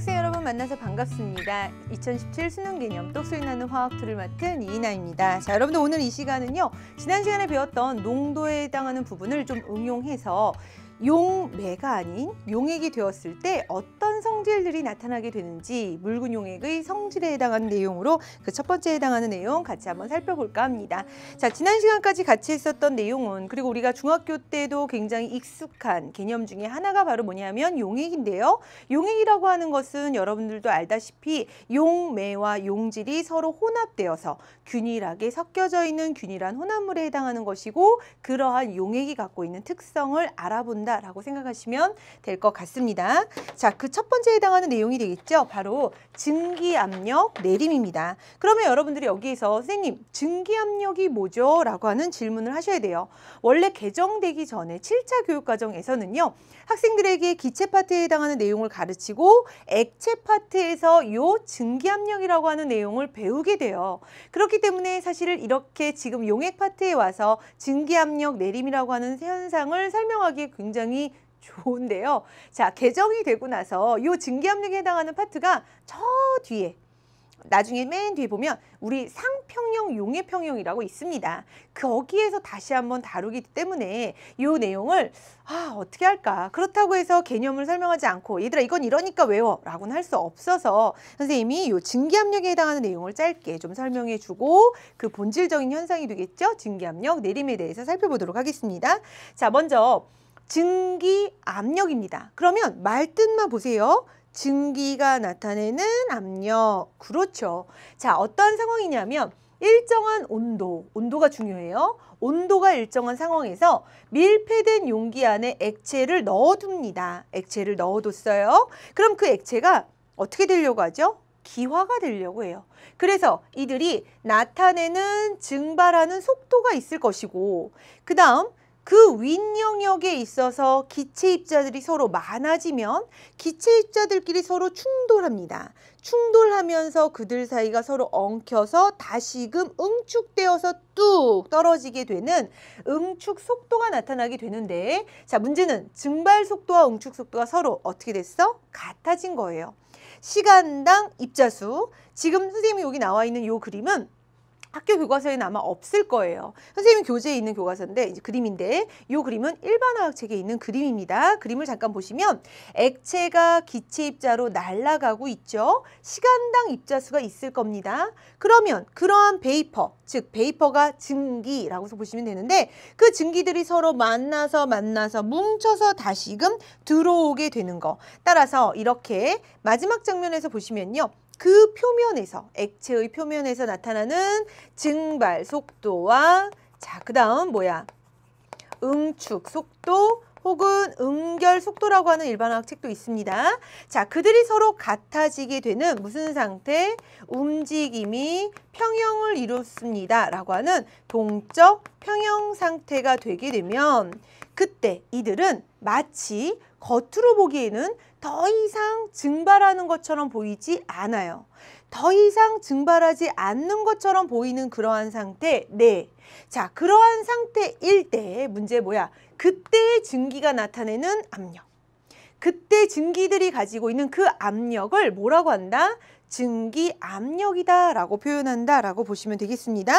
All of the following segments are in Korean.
학생 여러분 만나서 반갑습니다. 2017 수능 개념 똑소리 나는 화학 툴을 맡은 이인아입니다. 자, 여러분들 오늘 이 시간은요. 지난 시간에 배웠던 농도에 해당하는 부분을 좀 응용해서 용매가 아닌 용액이 되었을 때 어떤 성질들이 나타나게 되는지 물은 용액의 성질에 해당하는 내용으로 그 첫 번째에 해당하는 내용 같이 한번 살펴볼까 합니다. 자 지난 시간까지 같이 했었던 내용은 그리고 우리가 중학교 때도 굉장히 익숙한 개념 중에 하나가 바로 뭐냐면 용액인데요. 용액이라고 하는 것은 여러분들도 알다시피 용매와 용질이 서로 혼합되어서 균일하게 섞여져 있는 균일한 혼합물에 해당하는 것이고 그러한 용액이 갖고 있는 특성을 알아본다. 된다라고 생각하시면 될 것 같습니다. 자, 그 첫 번째에 해당하는 내용이 되겠죠. 바로 증기압력 내림입니다. 그러면 여러분들이 여기에서 선생님, 증기압력이 뭐죠? 라고 하는 질문을 하셔야 돼요. 원래 개정되기 전에 7차 교육과정에서는요. 학생들에게 기체 파트에 해당하는 내용을 가르치고 액체 파트에서 요 증기압력이라고 하는 내용을 배우게 돼요. 그렇기 때문에 사실 이렇게 지금 용액 파트에 와서 증기압력 내림이라고 하는 현상을 설명하기에 굉장히 굉장히 좋은데요. 자, 개정이 되고 나서 이 증기압력에 해당하는 파트가 저 뒤에 나중에 맨 뒤에 보면 우리 상평형 용해평형이라고 있습니다. 거기에서 다시 한번 다루기 때문에 이 내용을 아 어떻게 할까 그렇다고 해서 개념을 설명하지 않고 얘들아 이건 이러니까 외워 라고는 할 수 없어서 선생님이 이 증기압력에 해당하는 내용을 짧게 좀 설명해 주고 그 본질적인 현상이 되겠죠. 증기압력 내림에 대해서 살펴보도록 하겠습니다. 자 먼저 증기 압력입니다. 그러면 말뜻만 보세요. 증기가 나타내는 압력. 그렇죠. 자, 어떤 상황이냐면 일정한 온도, 온도가 중요해요. 온도가 일정한 상황에서 밀폐된 용기 안에 액체를 넣어둡니다. 액체를 넣어뒀어요. 그럼 그 액체가 어떻게 되려고 하죠? 기화가 되려고 해요. 그래서 이들이 나타내는 증발하는 속도가 있을 것이고 그 다음 그윈영역에 있어서 기체입자들이 서로 많아지면 기체입자들끼리 서로 충돌합니다. 충돌하면서 그들 사이가 서로 엉켜서 다시금 응축되어서 뚝 떨어지게 되는 응축 속도가 나타나게 되는데 자 문제는 증발 속도와 응축 속도가 서로 어떻게 됐어? 같아진 거예요. 시간당 입자수 지금 선생님이 여기 나와 있는 요 그림은 학교 교과서에는 아마 없을 거예요. 선생님 교재에 있는 교과서인데 이제 그림인데 이 그림은 일반 화학책에 있는 그림입니다. 그림을 잠깐 보시면 액체가 기체 입자로 날아가고 있죠. 시간당 입자수가 있을 겁니다. 그러면 그러한 베이퍼, 즉 베이퍼가 증기라고 해서 보시면 되는데 그 증기들이 서로 만나서 만나서 뭉쳐서 다시금 들어오게 되는 거. 따라서 이렇게 마지막 장면에서 보시면요. 그 표면에서 액체의 표면에서 나타나는 증발 속도와 자, 그 다음 뭐야? 응축 속도 혹은 응결 속도라고 하는 일반화학 책도 있습니다. 자, 그들이 서로 같아지게 되는 무슨 상태? 움직임이 평형을 이루습니다. 라고 하는 동적 평형 상태가 되게 되면 그때 이들은 마치 겉으로 보기에는 더 이상 증발하는 것처럼 보이지 않아요. 더 이상 증발하지 않는 것처럼 보이는 그러한 상태 네. 자, 그러한 상태일 때 문제 뭐야? 그때의 증기가 나타내는 압력. 그때 증기들이 가지고 있는 그 압력을 뭐라고 한다? 증기 압력이다라고 표현한다라고 보시면 되겠습니다.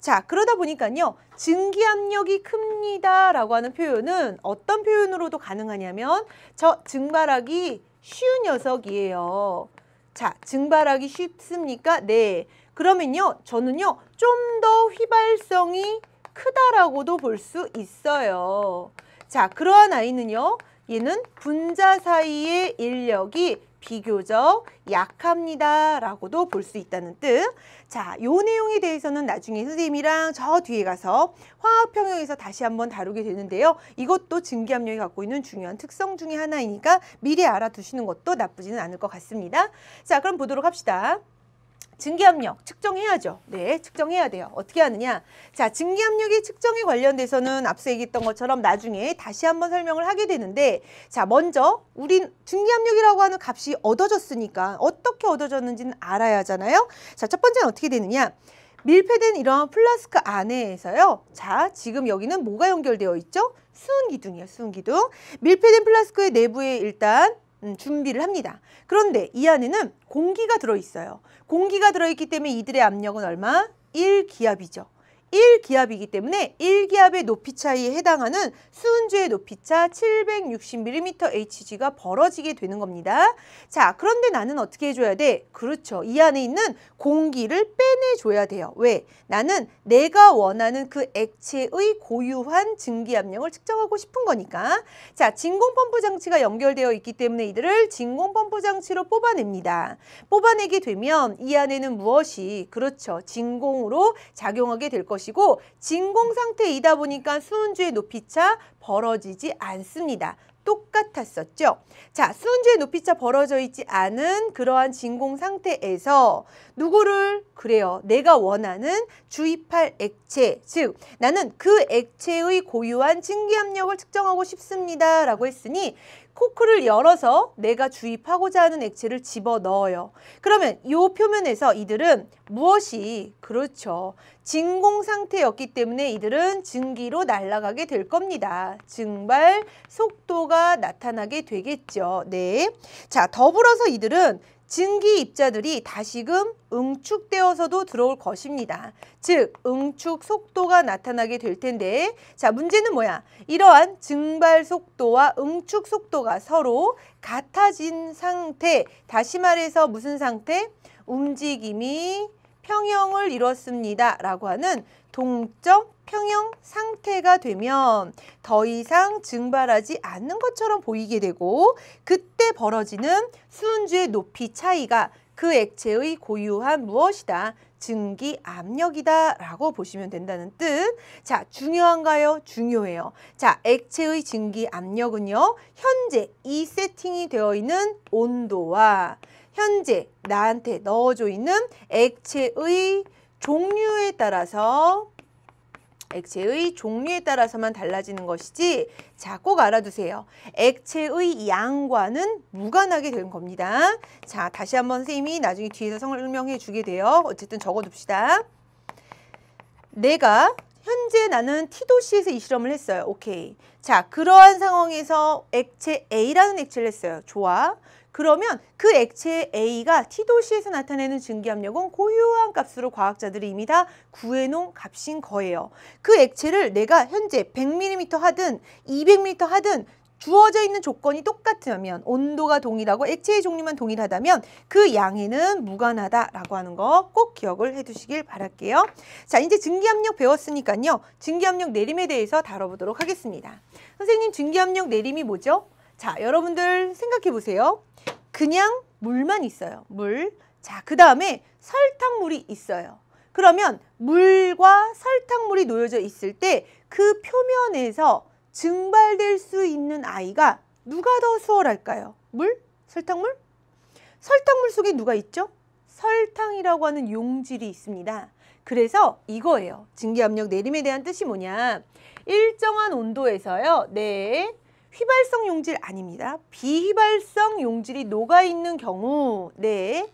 자, 그러다 보니까요. 증기 압력이 큽니다라고 하는 표현은 어떤 표현으로도 가능하냐면 저 증발하기 쉬운 녀석이에요. 자, 증발하기 쉽습니까? 네. 그러면요. 저는요. 좀 더 휘발성이 크다라고도 볼 수 있어요. 자, 그러한 아이는요. 얘는 분자 사이의 인력이 비교적 약합니다. 라고도 볼 수 있다는 뜻. 자, 요 내용에 대해서는 나중에 선생님이랑 저 뒤에 가서 화학평형에서 다시 한번 다루게 되는데요. 이것도 증기압력이 갖고 있는 중요한 특성 중에 하나이니까 미리 알아두시는 것도 나쁘지는 않을 것 같습니다. 자, 그럼 보도록 합시다. 증기압력 측정해야죠. 네, 측정해야 돼요. 어떻게 하느냐. 자, 증기압력의 측정에 관련돼서는 앞서 얘기했던 것처럼 나중에 다시 한번 설명을 하게 되는데 자, 먼저 우린 증기압력이라고 하는 값이 얻어졌으니까 어떻게 얻어졌는지는 알아야 하잖아요. 자, 첫 번째는 어떻게 되느냐. 밀폐된 이런 플라스크 안에서요. 자, 지금 여기는 뭐가 연결되어 있죠? 수은기둥이에요, 수은기둥. 밀폐된 플라스크의 내부에 일단 음, 준비를 합니다. 그런데 이 안에는 공기가 들어있어요. 공기가 들어있기 때문에 이들의 압력은 얼마? 1기압이죠. 1기압이기 때문에 1기압의 높이 차이에 해당하는 수은주의 높이차 760mm Hg가 벌어지게 되는 겁니다. 자, 그런데 나는 어떻게 해줘야 돼? 그렇죠. 이 안에 있는 공기를 빼내줘야 돼요. 왜? 나는 내가 원하는 그 액체의 고유한 증기압력을 측정하고 싶은 거니까. 자, 진공펌프 장치가 연결되어 있기 때문에 이들을 진공펌프 장치로 뽑아냅니다. 뽑아내게 되면 이 안에는 무엇이? 그렇죠. 진공으로 작용하게 될 것. 것이고 진공 상태이다 보니까 수은주의 높이차 벌어지지 않습니다. 똑같았었죠. 자, 수은주의 높이차 벌어져 있지 않은 그러한 진공 상태에서 누구를 그래요. 내가 원하는 주입할 액체, 즉 나는 그 액체의 고유한 증기 압력을 측정하고 싶습니다라고 했으니 코크를 열어서 내가 주입하고자 하는 액체를 집어넣어요. 그러면 이 표면에서 이들은 무엇이 그렇죠. 진공 상태였기 때문에 이들은 증기로 날아가게 될 겁니다. 증발 속도가 나타나게 되겠죠. 네. 자, 더불어서 이들은 증기 입자들이 다시금 응축되어서도 들어올 것입니다. 즉 응축 속도가 나타나게 될 텐데 자 문제는 뭐야? 이러한 증발 속도와 응축 속도가 서로 같아진 상태 다시 말해서 무슨 상태? 움직임이 평형을 이뤘습니다 라고 하는 동적 평형 상태가 되면 더 이상 증발하지 않는 것처럼 보이게 되고 그때 벌어지는 수은주의 높이 차이가 그 액체의 고유한 무엇이다. 증기 압력이다 라고 보시면 된다는 뜻. 자, 중요한가요? 중요해요. 자, 액체의 증기 압력은요. 현재 이 세팅이 되어 있는 온도와 현재 나한테 넣어져 있는 액체의 종류에 따라서 액체의 종류에 따라서만 달라지는 것이지 자 꼭 알아두세요. 액체의 양과는 무관하게 된 겁니다. 자 다시 한번 선생님이 나중에 뒤에서 설명해 주게 돼요. 어쨌든 적어둡시다. 내가 현재 나는 T도시에서 이 실험을 했어요. 오케이. 자 그러한 상황에서 액체 A라는 액체를 했어요. 좋아. 그러면 그 액체의 A가 T도시에서 나타내는 증기압력은 고유한 값으로 과학자들이 이미 다 구해놓은 값인 거예요. 그 액체를 내가 현재 100mm 하든 200m 하든 주어져 있는 조건이 똑같으면 온도가 동일하고 액체의 종류만 동일하다면 그 양에는 무관하다라고 하는 거 꼭 기억을 해두시길 바랄게요. 자 이제 증기압력 배웠으니까요. 증기압력 내림에 대해서 다뤄보도록 하겠습니다. 선생님 증기압력 내림이 뭐죠? 자 여러분들 생각해보세요. 그냥 물만 있어요. 물. 자, 그 다음에 설탕물이 있어요. 그러면 물과 설탕물이 놓여져 있을 때 그 표면에서 증발될 수 있는 아이가 누가 더 수월할까요? 물? 설탕물? 설탕물 속에 누가 있죠? 설탕이라고 하는 용질이 있습니다. 그래서 이거예요. 증기압력 내림에 대한 뜻이 뭐냐. 일정한 온도에서요. 네, 휘발성 용질 아닙니다. 비휘발성 용질이 녹아있는 경우 네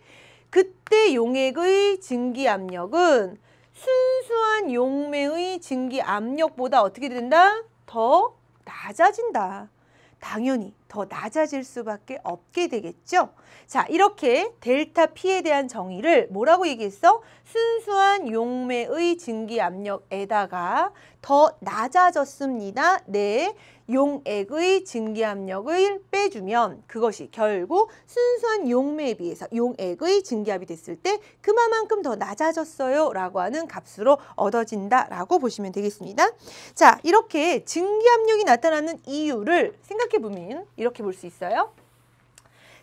그때 용액의 증기 압력은 순수한 용매의 증기 압력보다 어떻게 된다? 더 낮아진다. 당연히 더 낮아질 수밖에 없게 되겠죠. 자, 이렇게 델타 P에 대한 정의를 뭐라고 얘기했어? 순수한 용매의 증기 압력에다가 더 낮아졌습니다. 네, 용액의 증기압력을 빼주면 그것이 결국 순수한 용매에 비해서 용액의 증기압이 됐을 때 그만큼 더 낮아졌어요 라고 하는 값으로 얻어진다라고 보시면 되겠습니다. 자 이렇게 증기압력이 나타나는 이유를 생각해보면 이렇게 볼 수 있어요.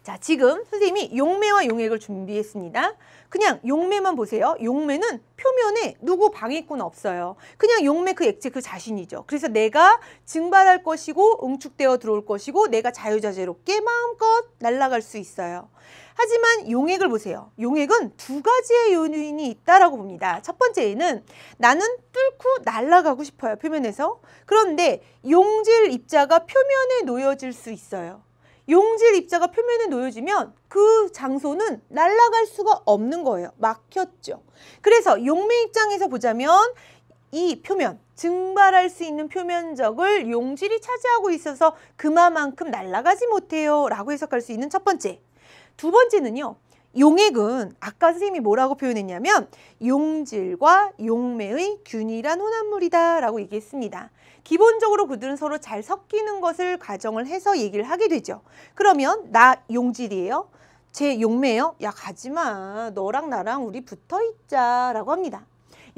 자, 지금 선생님이 용매와 용액을 준비했습니다. 그냥 용매만 보세요. 용매는 표면에 누구 방해꾼 없어요. 그냥 용매 그 액체 그 자신이죠. 그래서 내가 증발할 것이고 응축되어 들어올 것이고 내가 자유자재롭게 마음껏 날아갈 수 있어요. 하지만 용액을 보세요. 용액은 두 가지의 요인이 있다라고 봅니다. 첫 번째에는 나는 뚫고 날아가고 싶어요. 표면에서. 그런데 용질 입자가 표면에 놓여질 수 있어요. 용질 입자가 표면에 놓여지면 그 장소는 날아갈 수가 없는 거예요. 막혔죠. 그래서 용매 입장에서 보자면 이 표면, 증발할 수 있는 표면적을 용질이 차지하고 있어서 그만큼 마 날아가지 못해요 라고 해석할 수 있는 첫 번째. 두 번째는요. 용액은 아까 선생님이 뭐라고 표현했냐면 용질과 용매의 균일한 혼합물이다 라고 얘기했습니다. 기본적으로 그들은 서로 잘 섞이는 것을 가정을 해서 얘기를 하게 되죠. 그러면 나 용질이에요. 제 용매예요. 야 가지마. 너랑 나랑 우리 붙어있자 라고 합니다.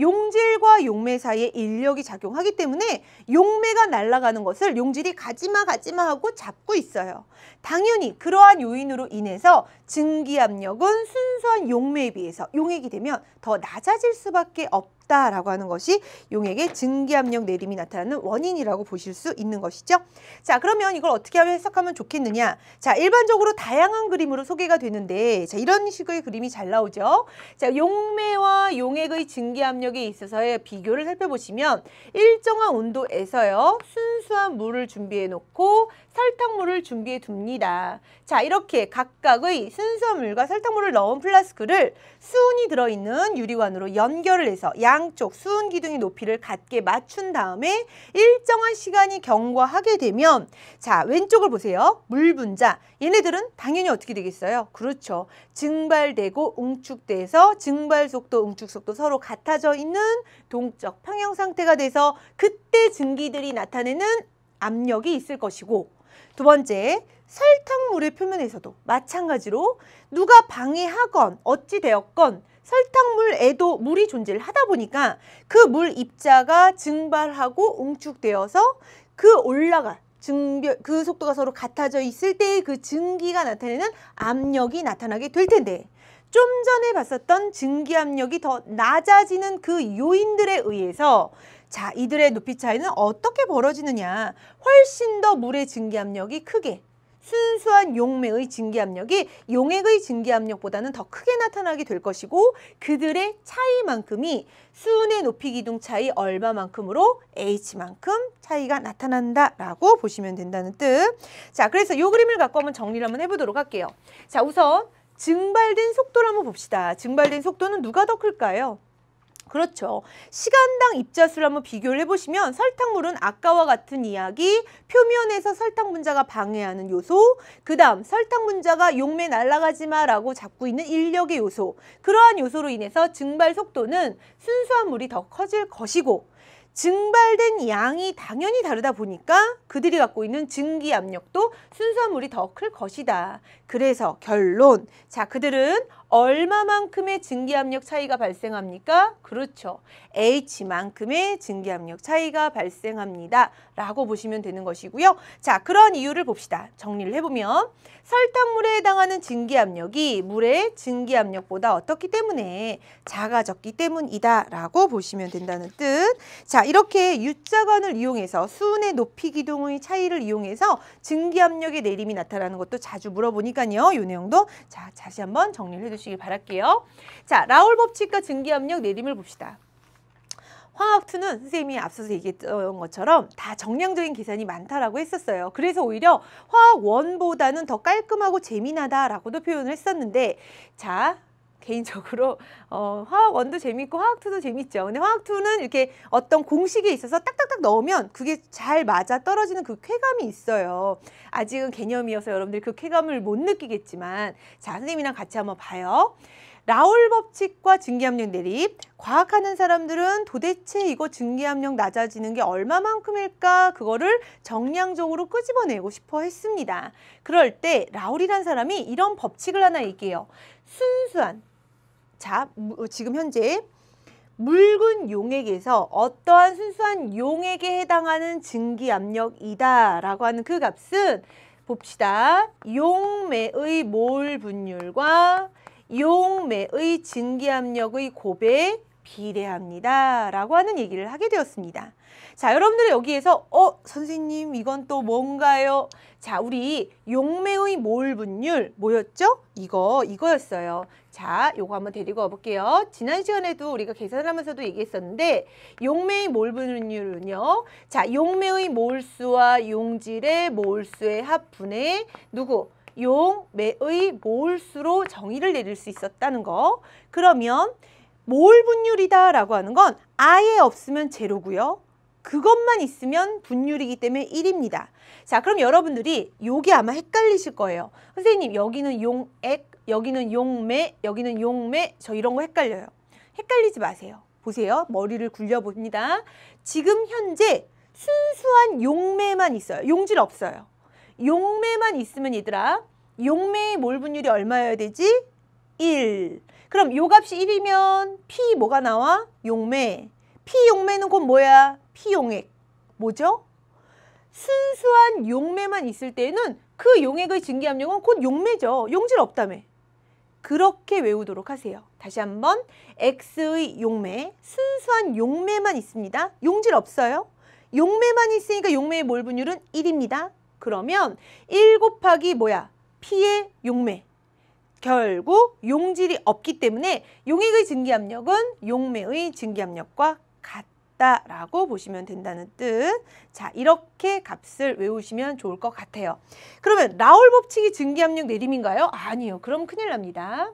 용질과 용매 사이에 인력이 작용하기 때문에 용매가 날아가는 것을 용질이 가지마 가지마 하고 잡고 있어요. 당연히 그러한 요인으로 인해서 증기압력은 순수한 용매에 비해서 용액이 되면 더 낮아질 수밖에 없다라고 하는 것이 용액의 증기압력 내림이 나타나는 원인이라고 보실 수 있는 것이죠. 자 그러면 이걸 어떻게 해석하면 좋겠느냐 자 일반적으로 다양한 그림으로 소개가 되는데 자 이런 식의 그림이 잘 나오죠. 자 용매와 용액의 증기압력에 있어서의 비교를 살펴보시면 일정한 온도에서요 순수한 물을 준비해 놓고 설탕물을 준비해 둡니다. 자, 이렇게 각각의 순서물과 설탕물을 넣은 플라스크를 수은이 들어있는 유리관으로 연결을 해서 양쪽 수은 기둥의 높이를 같게 맞춘 다음에 일정한 시간이 경과하게 되면 자, 왼쪽을 보세요. 물 분자. 얘네들은 당연히 어떻게 되겠어요? 그렇죠. 증발되고 응축돼서 증발 속도, 응축 속도 서로 같아져 있는 동적 평형 상태가 돼서 그때 증기들이 나타내는 압력이 있을 것이고 두 번째, 설탕물의 표면에서도 마찬가지로 누가 방해하건 어찌되었건 설탕물에도 물이 존재를 하다 보니까 그 물 입자가 증발하고 웅축되어서 그 올라갈 증별, 그 속도가 서로 같아져 있을 때의 그 증기가 나타내는 압력이 나타나게 될 텐데 좀 전에 봤었던 증기압력이 더 낮아지는 그 요인들에 의해서 자, 이들의 높이 차이는 어떻게 벌어지느냐? 훨씬 더 물의 증기압력이 크게 순수한 용매의 증기압력이 용액의 증기압력보다는 더 크게 나타나게 될 것이고 그들의 차이만큼이 수은의 높이 기둥 차이 얼마만큼으로 H만큼 차이가 나타난다라고 보시면 된다는 뜻. 자, 그래서 이 그림을 갖고 한번 정리를 한번 해보도록 할게요. 자, 우선 증발된 속도를 한번 봅시다. 증발된 속도는 누가 더 클까요? 그렇죠. 시간당 입자수를 한번 비교를 해보시면 설탕물은 아까와 같은 이야기, 표면에서 설탕 분자가 방해하는 요소, 그 다음 설탕 분자가 용매 날아가지 마라고 잡고 있는 인력의 요소, 그러한 요소로 인해서 증발 속도는 순수한 물이 더 커질 것이고 증발된 양이 당연히 다르다 보니까 그들이 갖고 있는 증기 압력도 순수한 물이 더 클 것이다. 그래서 결론, 자 그들은 얼마만큼의 증기압력 차이가 발생합니까? 그렇죠. H만큼의 증기압력 차이가 발생합니다. 라고 보시면 되는 것이고요. 자, 그런 이유를 봅시다. 정리를 해보면 설탕물에 해당하는 증기압력이 물의 증기압력보다 어떻기 때문에 작아졌기 때문이다 라고 보시면 된다는 뜻. 자, 이렇게 U자관을 이용해서 수은의 높이 기둥의 차이를 이용해서 증기압력의 내림이 나타나는 것도 자주 물어보니까요. 이 내용도 자, 다시 한번 정리를 해주시면 보시길 바랄게요. 자, 라울 법칙과 증기압력 내림을 네 봅시다. 화학2는 선생님이 앞서서 얘기했던 것처럼 다 정량적인 계산이 많다라고 했었어요. 그래서 오히려 화학1보다는 더 깔끔하고 재미나다라고도 표현을 했었는데 자 개인적으로 어, 화학 원도 재밌고 화학 투도 재밌죠. 근데 화학 투는 이렇게 어떤 공식에 있어서 딱딱딱 넣으면 그게 잘 맞아 떨어지는 그 쾌감이 있어요. 아직은 개념이어서 여러분들 그 쾌감을 못 느끼겠지만 자 선생님이랑 같이 한번 봐요. 라울 법칙과 증기압력 대립. 과학하는 사람들은 도대체 이거 증기압력 낮아지는 게 얼마만큼일까 그거를 정량적으로 끄집어내고 싶어 했습니다. 그럴 때 라울이란 사람이 이런 법칙을 하나 얘기해요. 순수한 자, 어, 지금 현재 묽은 용액에서 어떠한 순수한 용액에 해당하는 증기 압력이다라고 하는 그 값은 봅시다. 용매의 몰 분율과 용매의 증기 압력의 곱에 비례합니다라고 하는 얘기를 하게 되었습니다. 자, 여러분들 여기에서 어, 선생님 이건 또 뭔가요? 자, 우리 용매의 몰 분율 뭐였죠? 이거, 이거였어요. 자, 요거 한번 데리고 와볼게요. 지난 시간에도 우리가 계산하면서도 얘기했었는데 용매의 몰 분율은요. 자, 용매의 몰수와 용질의 몰수의 합분의 누구? 용매의 몰수로 정의를 내릴 수 있었다는 거. 그러면 몰 분율이다라고 하는 건 아예 없으면 제로고요. 그것만 있으면 분율이기 때문에 1입니다. 자, 그럼 여러분들이 요게 아마 헷갈리실 거예요. 선생님, 여기는 용액, 여기는 용매, 여기는 용매, 저 이런 거 헷갈려요. 헷갈리지 마세요. 보세요. 머리를 굴려봅니다. 지금 현재 순수한 용매만 있어요. 용질 없어요. 용매만 있으면 얘들아, 용매의 몰 분율이 얼마여야 되지? 1. 그럼 요 값이 1이면 P 뭐가 나와? 용매. 피용매는 곧 뭐야? 피용액. 뭐죠? 순수한 용매만 있을 때는 에그 용액의 증기압력은 곧 용매죠. 용질 없다며. 그렇게 외우도록 하세요. 다시 한번 X의 용매, 순수한 용매만 있습니다. 용질 없어요. 용매만 있으니까 용매의 몰 분율은 1입니다. 그러면 1 곱하기 뭐야? P의 용매. 결국 용질이 없기 때문에 용액의 증기압력은 용매의 증기압력과 있다라고 보시면 된다는 뜻. 자, 이렇게 값을 외우시면 좋을 것 같아요. 그러면 라울 법칙이 증기압력 내림인가요? 아니요. 그럼 큰일 납니다.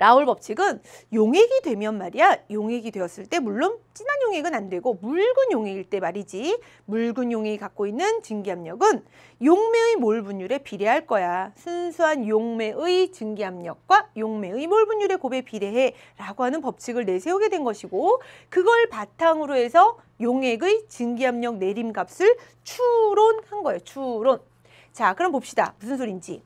라울 법칙은 용액이 되면 말이야 용액이 되었을 때 물론 진한 용액은 안 되고 묽은 용액일 때 말이지 묽은 용액이 갖고 있는 증기압력은 용매의 몰 분율에 비례할 거야. 순수한 용매의 증기압력과 용매의 몰 분율의 곱에 비례해 라고 하는 법칙을 내세우게 된 것이고 그걸 바탕으로 해서 용액의 증기압력 내림값을 추론한 거예요. 추론. 자 그럼 봅시다. 무슨 소린지.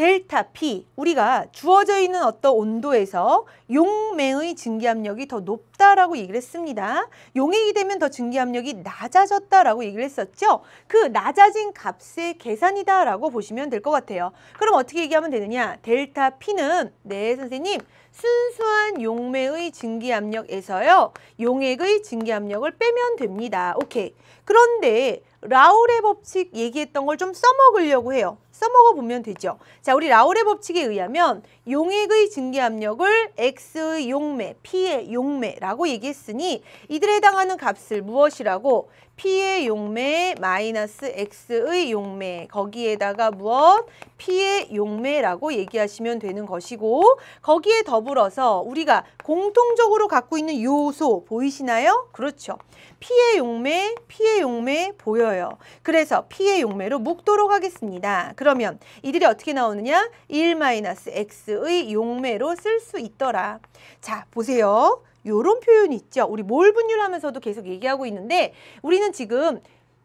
델타 P 우리가 주어져 있는 어떤 온도에서 용맹의 증기압력이 더 높다라고 얘기를 했습니다. 용액이 되면 더 증기압력이 낮아졌다라고 얘기를 했었죠. 그 낮아진 값의 계산이다라고 보시면 될 것 같아요. 그럼 어떻게 얘기하면 되느냐? 델타 P는 네 선생님 순수한 용매의 증기압력에서요. 용액의 증기압력을 빼면 됩니다. 오케이. 그런데 라울의 법칙 얘기했던 걸 좀 써먹으려고 해요. 써먹어 보면 되죠. 자, 우리 라울의 법칙에 의하면 용액의 증기 압력을 X의 용매, P의 용매라고 얘기했으니 이들에 해당하는 값을 무엇이라고 P의 용매 마이너스 X의 용매 거기에다가 무엇? P의 용매라고 얘기하시면 되는 것이고 거기에 더불어서 우리가 공통적으로 갖고 있는 요소 보이시나요? 그렇죠. P의 용매, P의 용매 보여요. 그래서 P의 용매로 묶도록 하겠습니다. 그러면 이들이 어떻게 나오느냐? 1-X의 용매로 쓸 수 있더라. 자, 보세요. 요런 표현 이 있죠. 우리 몰 분율하면서도 계속 얘기하고 있는데 우리는 지금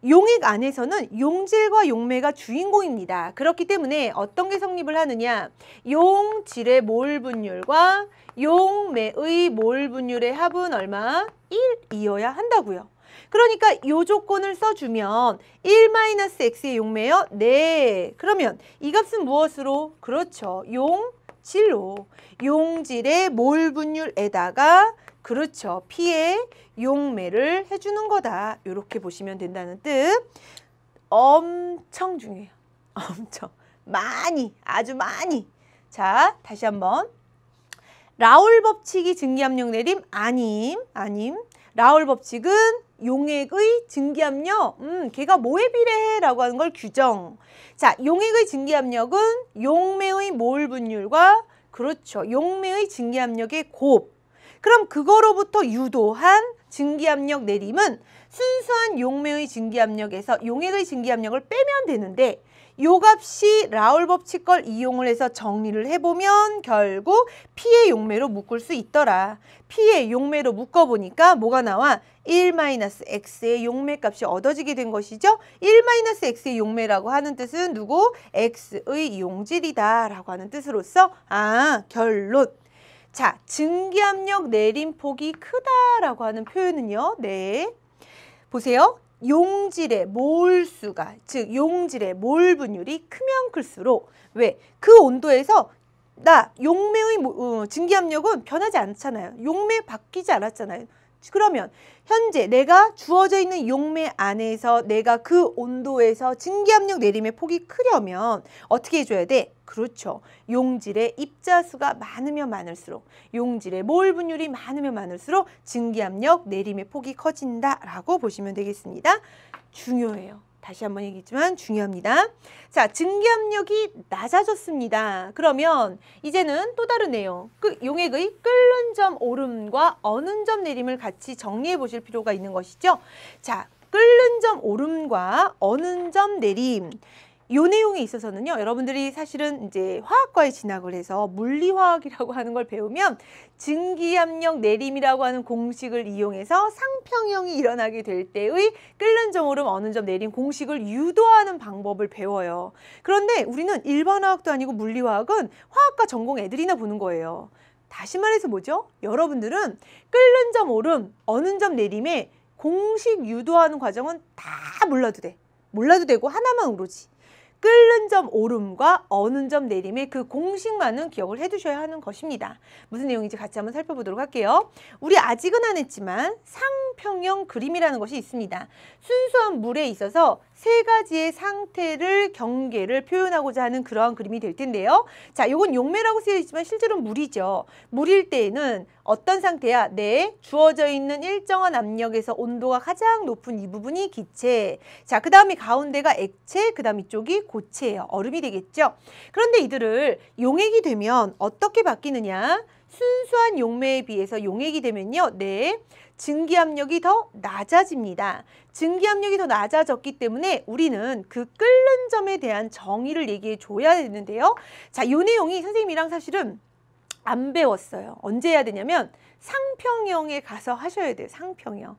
용액 안에서는 용질과 용매가 주인공입니다. 그렇기 때문에 어떤 게 성립을 하느냐 용질의 몰 분율과 용매의 몰 분율의 합은 얼마? 1이어야 한다고요. 그러니까 요 조건을 써주면 1-x의 용매요? 네. 그러면 이 값은 무엇으로? 그렇죠. 용 질로 용질의 몰 분율에다가 그렇죠. 피해 용매를 해주는 거다. 이렇게 보시면 된다는 뜻. 엄청 중요해요. 엄청. 많이, 아주 많이. 자, 다시 한번. 라울 법칙이 증기압력 내림? 아님, 아님. 라울 법칙은 용액의 증기압력, 음, 걔가 뭐에 비례해? 라고 하는 걸 규정. 자, 용액의 증기압력은 용매의 몰 분율과, 그렇죠. 용매의 증기압력의 곱. 그럼 그거로부터 유도한 증기압력 내림은 순수한 용매의 증기압력에서 용액의 증기압력을 빼면 되는데 요 값이 라울 법칙걸 이용을 해서 정리를 해보면 결국 P의 용매로 묶을 수 있더라. P의 용매로 묶어보니까 뭐가 나와? 1-X의 용매값이 얻어지게 된 것이죠. 1-X의 용매라고 하는 뜻은 누구? X의 용질이다 라고 하는 뜻으로서 아 결론 자, 증기압력 내림폭이 크다라고 하는 표현은요. 네. 보세요. 용질의 몰수가, 즉 용질의 몰 분율이 크면 클수록 왜? 그 온도에서 나 용매의 어, 증기압력은 변하지 않잖아요. 용매 바뀌지 않았잖아요. 그러면 현재 내가 주어져 있는 용매 안에서 내가 그 온도에서 증기압력 내림의 폭이 크려면 어떻게 해줘야 돼? 그렇죠. 용질의 입자수가 많으면 많을수록 용질의 몰 분율이 많으면 많을수록 증기압력 내림의 폭이 커진다라고 보시면 되겠습니다. 중요해요. 다시 한 번 얘기했지만 중요합니다. 자, 증기압력이 낮아졌습니다. 그러면 이제는 또 다른 내용, 그 용액의 끓는 점 오름과 어는 점 내림을 같이 정리해 보실 필요가 있는 것이죠. 자, 끓는 점 오름과 어는 점 내림. 요 내용에 있어서는요. 여러분들이 사실은 이제 화학과에 진학을 해서 물리화학이라고 하는 걸 배우면 증기압력 내림이라고 하는 공식을 이용해서 상평형이 일어나게 될 때의 끓는 점 오름 어느 점 내림 공식을 유도하는 방법을 배워요. 그런데 우리는 일반화학도 아니고 물리화학은 화학과 전공 애들이나 보는 거예요. 다시 말해서 뭐죠? 여러분들은 끓는 점 오름, 어느 점 내림에 공식 유도하는 과정은 다 몰라도 돼. 몰라도 되고 하나만 오로지 끓는 점 오름과 어는 점 내림의 그 공식만은 기억을 해두셔야 하는 것입니다. 무슨 내용인지 같이 한번 살펴보도록 할게요. 우리 아직은 안 했지만 상평형 그림이라는 것이 있습니다. 순수한 물에 있어서 세 가지의 상태를 경계를 표현하고자 하는 그러한 그림이 될 텐데요. 자, 요건 용매라고 쓰여 있지만 실제로는 물이죠. 물일 때에는 어떤 상태야? 네, 주어져 있는 일정한 압력에서 온도가 가장 높은 이 부분이 기체. 자, 그 다음에 가운데가 액체, 그 다음 이쪽이 고체예요. 얼음이 되겠죠. 그런데 이들을 용액이 되면 어떻게 바뀌느냐? 순수한 용매에 비해서 용액이 되면요. 네, 증기압력이 더 낮아집니다. 증기압력이 더 낮아졌기 때문에 우리는 그 끓는 점에 대한 정의를 얘기해 줘야 되는데요. 자, 이 내용이 선생님이랑 사실은 안 배웠어요. 언제 해야 되냐면 상평형에 가서 하셔야 돼요. 상평형.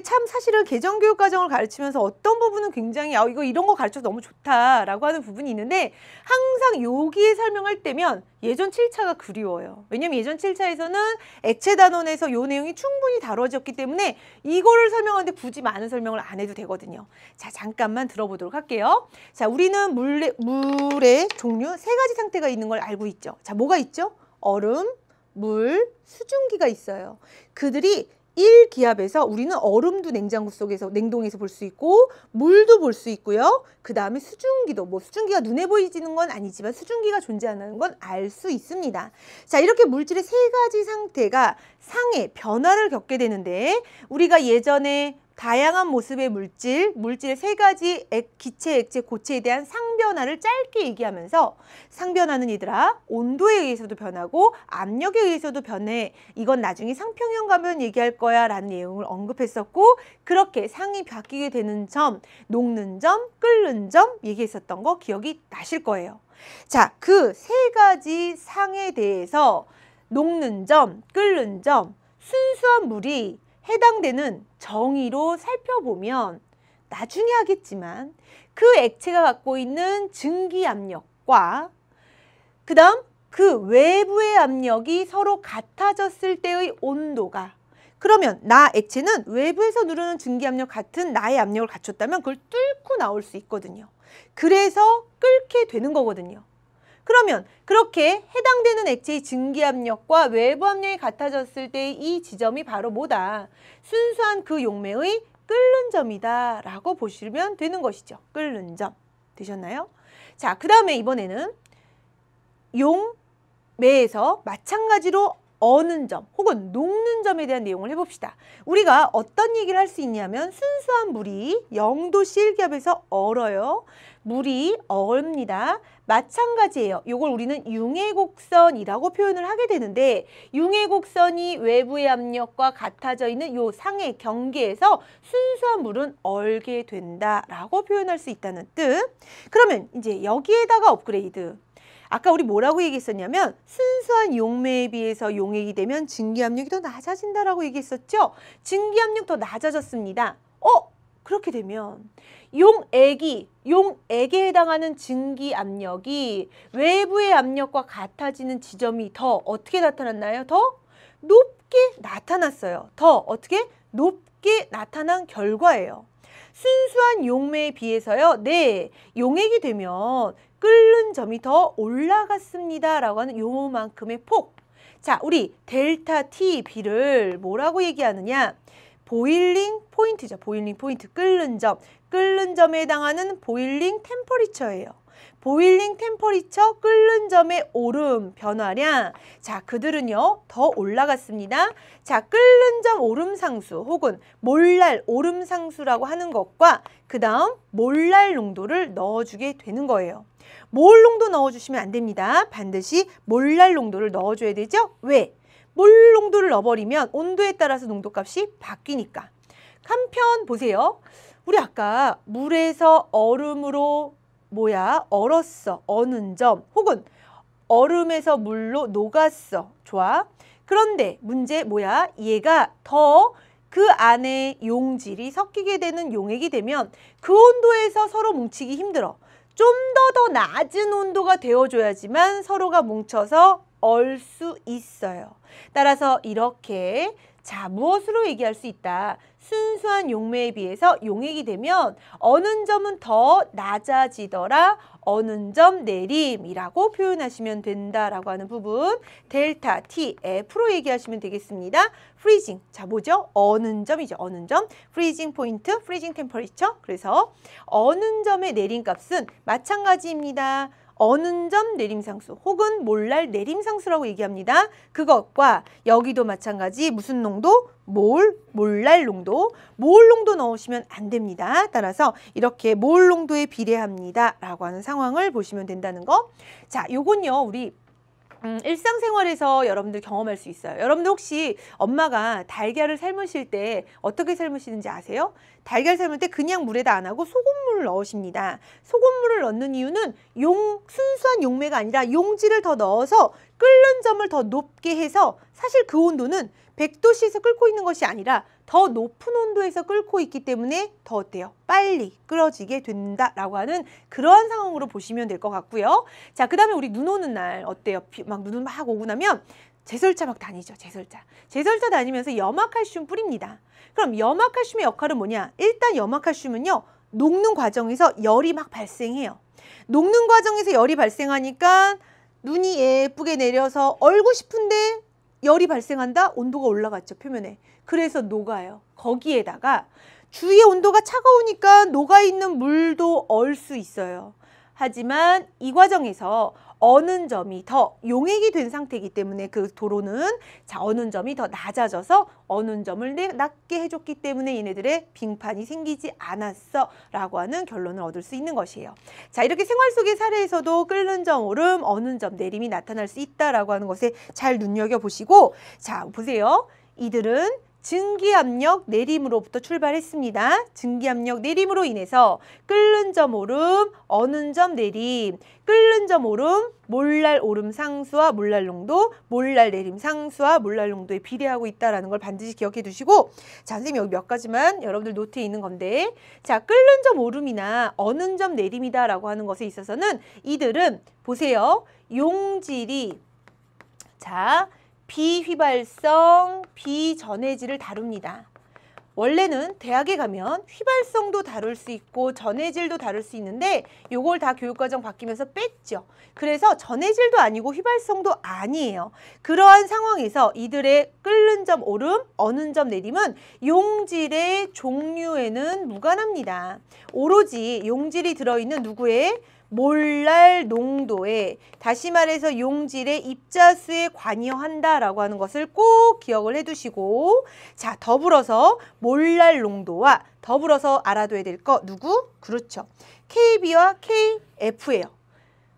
참 사실은 개정교육 과정을 가르치면서 어떤 부분은 굉장히 아 이거 이런 거 가르쳐서 너무 좋다라고 하는 부분이 있는데 항상 여기에 설명할 때면 예전 7차가 그리워요. 왜냐면 예전 7차에서는 액체 단원에서 요 내용이 충분히 다뤄졌기 때문에 이거를 설명하는데 굳이 많은 설명을 안 해도 되거든요. 자, 잠깐만 들어보도록 할게요. 자, 우리는 물의, 물의 종류 세 가지 상태가 있는 걸 알고 있죠. 자, 뭐가 있죠? 얼음, 물, 수증기가 있어요. 그들이 1기압에서 우리는 얼음도 냉장고 속에서 냉동해서 볼 수 있고 물도 볼 수 있고요. 그 다음에 수증기도 뭐 수증기가 눈에 보이지는 건 아니지만 수증기가 존재하는 건 알 수 있습니다. 자 이렇게 물질의 세 가지 상태가 상해 변화를 겪게 되는데 우리가 예전에 다양한 모습의 물질, 물질의 세 가지 액, 기체, 액체, 고체에 대한 상변화를 짧게 얘기하면서 상변화는 이들아 온도에 의해서도 변하고 압력에 의해서도 변해 이건 나중에 상평형 가면 얘기할 거야 라는 내용을 언급했었고 그렇게 상이 바뀌게 되는 점, 녹는 점, 끓는 점 얘기했었던 거 기억이 나실 거예요. 자, 그 세 가지 상에 대해서 녹는 점, 끓는 점, 순수한 물이 해당되는 정의로 살펴보면 나중에 하겠지만 그 액체가 갖고 있는 증기 압력과 그 다음 그 외부의 압력이 서로 같아졌을 때의 온도가 그러면 나 액체는 외부에서 누르는 증기 압력 같은 나의 압력을 갖췄다면 그걸 뚫고 나올 수 있거든요. 그래서 끓게 되는 거거든요. 그러면 그렇게 해당되는 액체의 증기압력과 외부압력이 같아졌을 때 이 지점이 바로 뭐다. 순수한 그 용매의 끓는 점이다 라고 보시면 되는 것이죠. 끓는 점. 되셨나요? 자, 그 다음에 이번에는 용매에서 마찬가지로 어는 점 혹은 녹는 점에 대한 내용을 해봅시다. 우리가 어떤 얘기를 할 수 있냐면 순수한 물이 영도실기압에서 얼어요. 물이 얼입니다. 마찬가지예요. 이걸 우리는 융해곡선이라고 표현을 하게 되는데 융해곡선이 외부의 압력과 같아져 있는 요 상의 경계에서 순수한 물은 얼게 된다라고 표현할 수 있다는 뜻. 그러면 이제 여기에다가 업그레이드. 아까 우리 뭐라고 얘기했었냐면 순수한 용매에 비해서 용액이 되면 증기압력이 더 낮아진다라고 얘기했었죠. 증기압력 더 낮아졌습니다. 어? 그렇게 되면 용액이 용액에 해당하는 증기 압력이 외부의 압력과 같아지는 지점이 더 어떻게 나타났나요? 더 높게 나타났어요. 더 어떻게 높게 나타난 결과예요. 순수한 용매에 비해서요. 네, 용액이 되면 끓는 점이 더 올라갔습니다. 라고 하는 요만큼의 폭. 자, 우리 델타 T, B를 뭐라고 얘기하느냐? 보일링 포인트죠. 보일링 포인트 끓는 점. 끓는 점에 해당하는 보일링 템퍼리처예요. 보일링 템퍼리처 끓는 점의 오름 변화량 자 그들은요 더 올라갔습니다 자 끓는 점 오름 상수 혹은 몰랄 오름 상수라고 하는 것과 그 다음 몰랄 농도를 넣어주게 되는 거예요 몰 농도 넣어주시면 안 됩니다 반드시 몰랄 농도를 넣어줘야 되죠 왜? 물 농도를 넣어버리면 온도에 따라서 농도값이 바뀌니까. 한편 보세요. 우리 아까 물에서 얼음으로 뭐야 얼었어 어는 점 혹은 얼음에서 물로 녹았어 좋아 그런데 문제 뭐야 얘가 더 그 안에 용질이 섞이게 되는 용액이 되면 그 온도에서 서로 뭉치기 힘들어 좀 더더 더 낮은 온도가 되어줘야지만 서로가 뭉쳐서 얼 수 있어요 따라서 이렇게 자, 무엇으로 얘기할 수 있다. 순수한 용매에 비해서 용액이 되면 어느 점은 더 낮아지더라, 어느 점 내림이라고 표현하시면 된다라고 하는 부분 델타 T F로 얘기하시면 되겠습니다. 프리징, 자 뭐죠? 어느 점이죠, 어느 점. 프리징 포인트, 프리징 템퍼리처. 그래서 어느 점의 내림값은 마찬가지입니다. 어느 점 내림상수 혹은 몰랄 내림상수라고 얘기합니다. 그것과 여기도 마찬가지 무슨 농도? 몰, 몰랄 농도, 몰 농도 넣으시면 안 됩니다. 따라서 이렇게 몰 농도에 비례합니다. 라고 하는 상황을 보시면 된다는 거. 자, 요건요. 우리 음, 일상생활에서 여러분들 경험할 수 있어요. 여러분들 혹시 엄마가 달걀을 삶으실 때 어떻게 삶으시는지 아세요? 달걀 삶을 때 그냥 물에다 안 하고 소금물을 넣으십니다. 소금물을 넣는 이유는 용 순수한 용매가 아니라 용지를 더 넣어서 끓는 점을 더 높게 해서 사실 그 온도는 100도씨에서 끓고 있는 것이 아니라 더 높은 온도에서 끓고 있기 때문에 더 어때요? 빨리 끓어지게 된다라고 하는 그런 상황으로 보시면 될 것 같고요. 자, 그 다음에 우리 눈 오는 날 어때요? 막눈막 오고 나면 제설차 막 다니죠. 제설차. 제설차 다니면서 염화칼슘 뿌립니다. 그럼 염화칼슘의 역할은 뭐냐? 일단 염화칼슘은요. 녹는 과정에서 열이 막 발생해요. 녹는 과정에서 열이 발생하니까 눈이 예쁘게 내려서 얼고 싶은데 열이 발생한다? 온도가 올라갔죠, 표면에. 그래서 녹아요. 거기에다가 주위의 온도가 차가우니까 녹아있는 물도 얼 수 있어요. 하지만 이 과정에서 어는 점이 더 용액이 된 상태이기 때문에 그 도로는 자 어는 점이 더 낮아져서 어는 점을 낮게 해줬기 때문에 얘네들의 빙판이 생기지 않았어 라고 하는 결론을 얻을 수 있는 것이에요. 자 이렇게 생활 속의 사례에서도 끓는 점 오름 어는 점 내림이 나타날 수 있다라고 하는 것에 잘 눈여겨보시고 자 보세요. 이들은 증기압력 내림으로부터 출발했습니다. 증기압력 내림으로 인해서 끓는 점 오름, 어는 점 내림, 끓는 점 오름, 몰랄 오름 상수와 몰랄 농도, 몰랄 내림 상수와 몰랄 농도에 비례하고 있다는 걸 반드시 기억해 두시고 자, 선생님 여기 몇 가지만 여러분들 노트에 있는 건데 자, 끓는 점 오름이나 어는 점 내림이다 라고 하는 것에 있어서는 이들은 보세요. 용질이 자, 비휘발성, 비전해질을 다룹니다. 원래는 대학에 가면 휘발성도 다룰 수 있고 전해질도 다룰 수 있는데 요걸 다 교육과정 바뀌면서 뺐죠. 그래서 전해질도 아니고 휘발성도 아니에요. 그러한 상황에서 이들의 끓는 점 오름, 어는 점 내림은 용질의 종류에는 무관합니다. 오로지 용질이 들어있는 누구의 몰랄 농도에 다시 말해서 용질의 입자수에 관여한다라고 하는 것을 꼭 기억을 해두시고 자 더불어서 몰랄 농도와 더불어서 알아둬야 될 거 누구? 그렇죠. KB와 KF예요.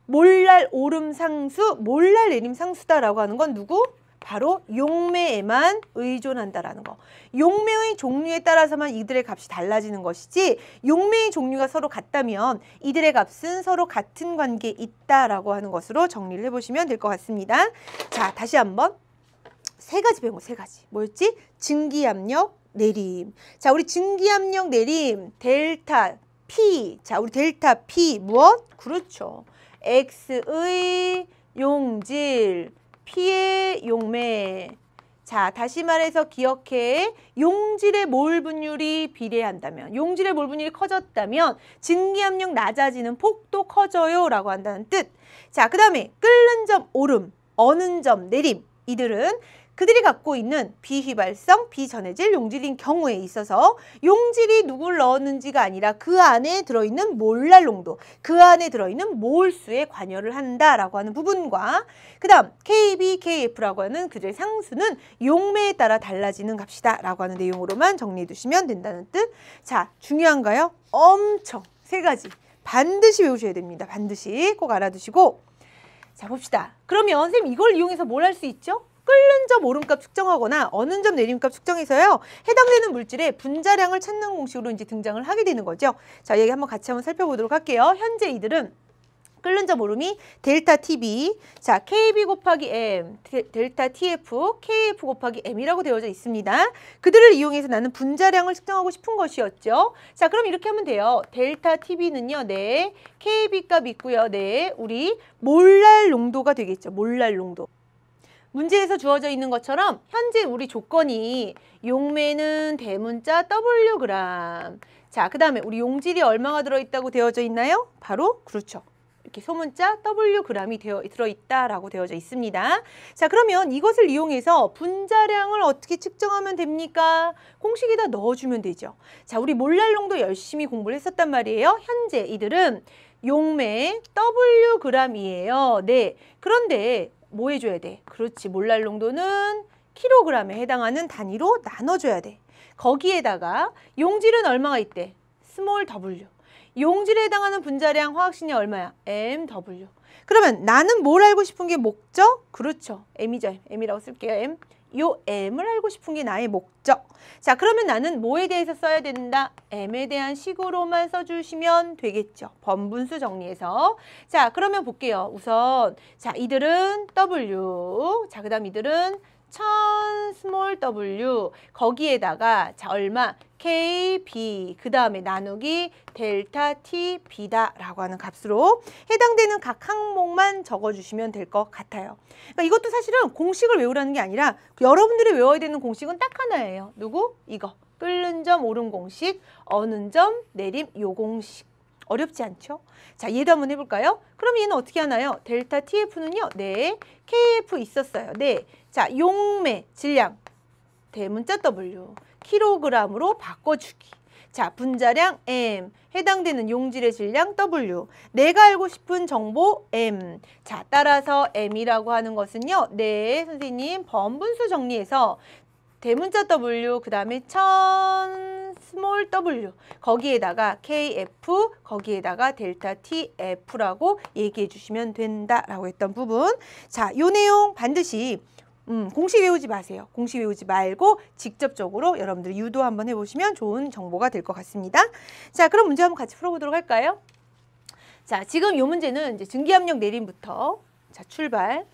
몰랄 오름 상수, 몰랄 내림 상수다라고 하는 건 누구? 바로 용매에만 의존한다라는 거. 용매의 종류에 따라서만 이들의 값이 달라지는 것이지 용매의 종류가 서로 같다면 이들의 값은 서로 같은 관계에 있다라고 하는 것으로 정리를 해보시면 될 것 같습니다. 자, 다시 한번 세 가지 배운 거세 가지. 뭐였지? 증기압력, 내림. 자, 우리 증기압력, 내림, 델타, P. 자, 우리 델타 P 무엇? 그렇죠. X의 용질 피해 용매. 자, 다시 말해서 기억해. 용질의 몰 분율이 비례한다면, 용질의 몰 분율이 커졌다면, 증기압력 낮아지는 폭도 커져요. 라고 한다는 뜻. 자, 그 다음에 끓는 점 오름, 어는 점 내림. 이들은 그들이 갖고 있는 비휘발성, 비전해질 용질인 경우에 있어서 용질이 누굴 넣었는지가 아니라 그 안에 들어있는 몰랄 농도, 그 안에 들어있는 몰수에 관여를 한다라고 하는 부분과 그 다음 KB, KF라고 하는 그들의 상수는 용매에 따라 달라지는 값이다 라고 하는 내용으로만 정리해 두시면 된다는 뜻. 자, 중요한가요? 엄청 세 가지 반드시 외우셔야 됩니다. 반드시 꼭 알아두시고 자 봅시다. 그러면 선생님 이걸 이용해서 뭘 할 수 있죠? 끓는 점 오름값 측정하거나 어느점 내림값 측정해서요. 해당되는 물질의 분자량을 찾는 공식으로 이제 등장을 하게 되는 거죠. 자, 여기 한번 같이 한번 살펴보도록 할게요. 현재 이들은 끓는 점 오름이 델타 TB, 자 KB 곱하기 M, 델타 TF, KF 곱하기 M이라고 되어져 있습니다. 그들을 이용해서 나는 분자량을 측정하고 싶은 것이었죠. 자 그럼 이렇게 하면 돼요. 델타 TB는요, 네, KB 값 있고요, 네, 우리 몰랄 농도가 되겠죠. 몰랄 농도. 문제에서 주어져 있는 것처럼 현재 우리 조건이 용매는 대문자 W 그램 자, 그 다음에 우리 용질이 얼마가 들어있다고 되어져 있나요? 바로 그렇죠. 이렇게 소문자 W 그램이 되어 들어있다라고 되어져 있습니다. 자, 그러면 이것을 이용해서 분자량을 어떻게 측정하면 됩니까? 공식에다 넣어주면 되죠. 자, 우리 몰랄농도 열심히 공부를 했었단 말이에요. 현재 이들은 용매 W 그램이에요. 네. 그런데 뭐 해줘야 돼? 그렇지. 몰랄 농도는 킬로그램에 해당하는 단위로 나눠줘야 돼. 거기에다가 용질은 얼마가 있대? 스몰 W. 용질에 해당하는 분자량 화학신이 얼마야? MW. 그러면 나는 뭘 알고 싶은 게 목적? 그렇죠. M이죠. M이라고 쓸게요. M. 요 M을 알고 싶은 게 나의 목적. 자, 그러면 나는 뭐에 대해서 써야 된다? M에 대한 식으로만 써주시면 되겠죠. 번분수 정리해서. 자, 그러면 볼게요. 우선, 자, 이들은 W. 자, 그 다음 이들은 천 스몰 w 거기에다가 자 얼마 KB 그 다음에 나누기 델타 T B다 라고 하는 값으로 해당되는 각 항목만 적어주시면 될 것 같아요. 그러니까 이것도 사실은 공식을 외우라는 게 아니라 여러분들이 외워야 되는 공식은 딱 하나예요. 누구? 이거. 끓는 점 오른 공식, 어는 점 내림 요 공식. 어렵지 않죠? 자, 얘도 한번 해볼까요? 그럼 얘는 어떻게 하나요? 델타 TF는요? 네. KF 있었어요. 네. 자, 용매, 질량, 대문자 W, 킬로그램으로 바꿔주기. 자, 분자량 M, 해당되는 용질의 질량 W, 내가 알고 싶은 정보 M. 자, 따라서 M이라고 하는 것은요. 네, 선생님, 번분수 정리해서 대문자 W, 그 다음에 천, 스몰 W, 거기에다가 KF, 거기에다가 델타 TF라고 얘기해 주시면 된다라고 했던 부분. 자, 요 내용 반드시 음, 공식 외우지 마세요. 공식 외우지 말고 직접적으로 여러분들 유도 한번 해보시면 좋은 정보가 될 것 같습니다. 자, 그럼 문제 한번 같이 풀어보도록 할까요? 자, 지금 이 문제는 이제 증기압력 내림부터 자 출발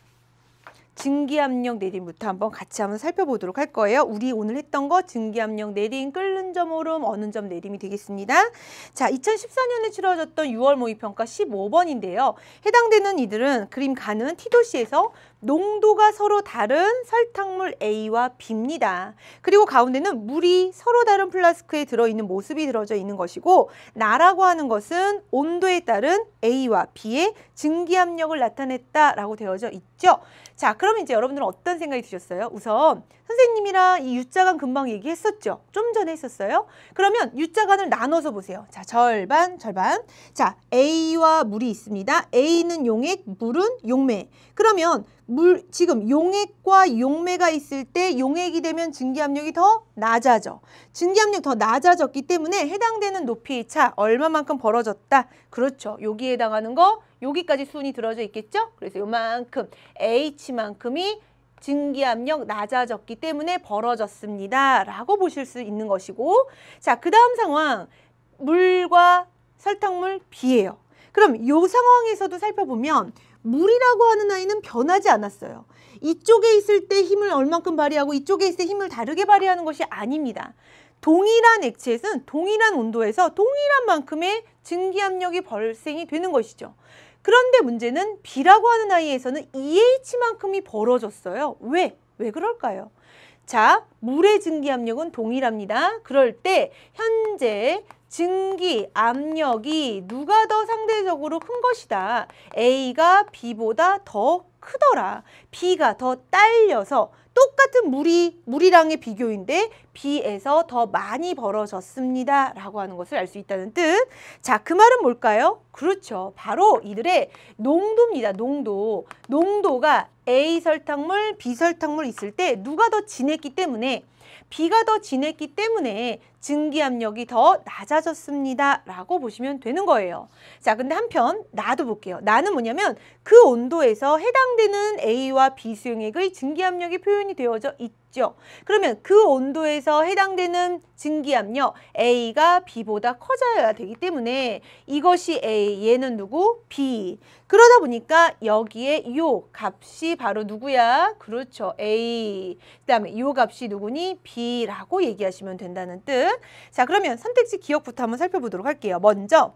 증기압력 내림부터 한번 같이 한번 살펴보도록 할 거예요. 우리 오늘 했던 거 증기압력 내림, 끓는 점 오름, 어느 점 내림이 되겠습니다. 자, 2014년에 치러졌던 6월 모의평가 15번인데요. 해당되는 이들은 그림 가는 T도시에서 농도가 서로 다른 설탕물 A와 B입니다. 그리고 가운데는 물이 서로 다른 플라스크에 들어있는 모습이 들어져 있는 것이고 나라고 하는 것은 온도에 따른 A와 B의 증기압력을 나타냈다라고 되어져 있죠. 자, 그럼 이제 여러분들은 어떤 생각이 드셨어요? 우선 선생님이랑 이 U자간 금방 얘기했었죠? 좀 전에 했었어요? 그러면 U자간을 나눠서 보세요. 자, 절반, 절반. 자, A와 물이 있습니다. A는 용액, 물은 용매. 그러면 물 지금 용액과 용매가 있을 때 용액이 되면 증기압력이 더 낮아져. 증기압력 더 낮아졌기 때문에 해당되는 높이의 차 얼마만큼 벌어졌다. 그렇죠. 여기에 해당하는 거 여기까지 순이 들어져 있겠죠? 그래서 요만큼 H만큼이 증기압력 낮아졌기 때문에 벌어졌습니다. 라고 보실 수 있는 것이고 자, 그 다음 상황 물과 설탕물 B예요. 그럼 요 상황에서도 살펴보면 물이라고 하는 아이는 변하지 않았어요. 이쪽에 있을 때 힘을 얼만큼 발휘하고 이쪽에 있을 때 힘을 다르게 발휘하는 것이 아닙니다. 동일한 액체에서는 동일한 온도에서 동일한 만큼의 증기압력이 발생이 되는 것이죠. 그런데 문제는 B라고 하는 아이에서는 EH만큼이 벌어졌어요. 왜? 왜 그럴까요? 자, 물의 증기압력은 동일합니다. 그럴 때 현재 증기, 압력이 누가 더 상대적으로 큰 것이다. A가 B보다 더 크더라. B가 더 딸려서 똑같은 물이 물이랑의 비교인데 B에서 더 많이 벌어졌습니다. 라고 하는 것을 알 수 있다는 뜻. 자, 그 말은 뭘까요? 그렇죠. 바로 이들의 농도입니다. 농도. 농도가 A 설탕물, B 설탕물 있을 때 누가 더 진했기 때문에 B가 더 진했기 때문에 증기 압력이 더 낮아졌습니다. 라고 보시면 되는 거예요. 자, 근데 한편 나도 볼게요. 나는 뭐냐면 그 온도에서 해당되는 A와 B 수용액의 증기 압력이 표현이 되어져 있죠. 그러면 그 온도에서 해당되는 증기 압력 A가 B보다 커져야 되기 때문에 이것이 A, 얘는 누구? B. 그러다 보니까 여기에 요 값이 바로 누구야? 그렇죠. A. 그다음에 요 값이 누구니? B라고 얘기하시면 된다는 뜻. 자 그러면 선택지 기억부터 한번 살펴보도록 할게요. 먼저